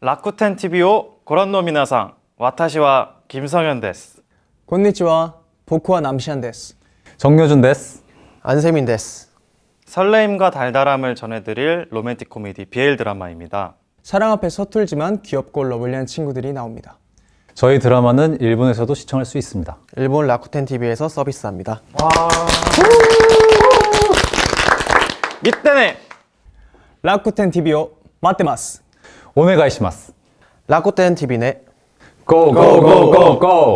라쿠텐 TV오 고란노 미나상 와타시와 김성현 데스. 곤니치와 보쿠와 남시안 데스. 정여준 데스. 안세민 데스. 설레임과 달달함을 전해드릴 로맨틱 코미디 BL 드라마입니다. 사랑 앞에 서툴지만 귀엽고 러블리한 친구들이 나옵니다. 저희 드라마는 일본에서도 시청할 수 있습니다. 일본 라쿠텐 TV에서 서비스합니다. 와. 이때네 라쿠텐 t v 오 맞대마스. お願いします。ラコテン TV ね。ゴーゴーゴーゴーゴー